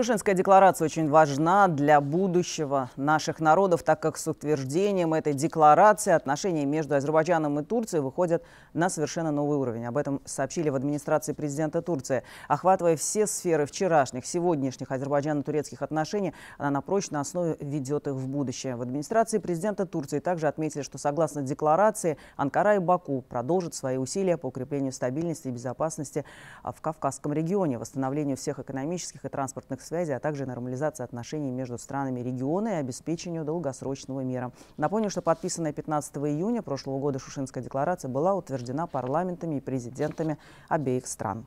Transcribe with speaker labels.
Speaker 1: Шушинская декларация очень важна для будущего наших народов, так как с утверждением этой декларации отношения между Азербайджаном и Турцией выходят на совершенно новый уровень. Об этом сообщили в администрации президента Турции. Охватывая все сферы вчерашних, сегодняшних азербайджано-турецких отношений, она на прочной основе ведет их в будущее. В администрации президента Турции также отметили, что согласно декларации Анкара и Баку продолжат свои усилия по укреплению стабильности и безопасности а, в Кавказском регионе, восстановлению всех экономических и транспортных связи, а также нормализации отношений между странами региона и обеспечению долгосрочного мира. Напомню, что подписанная 15 июня прошлого года Шушинская декларация была утверждена парламентами и президентами обеих стран.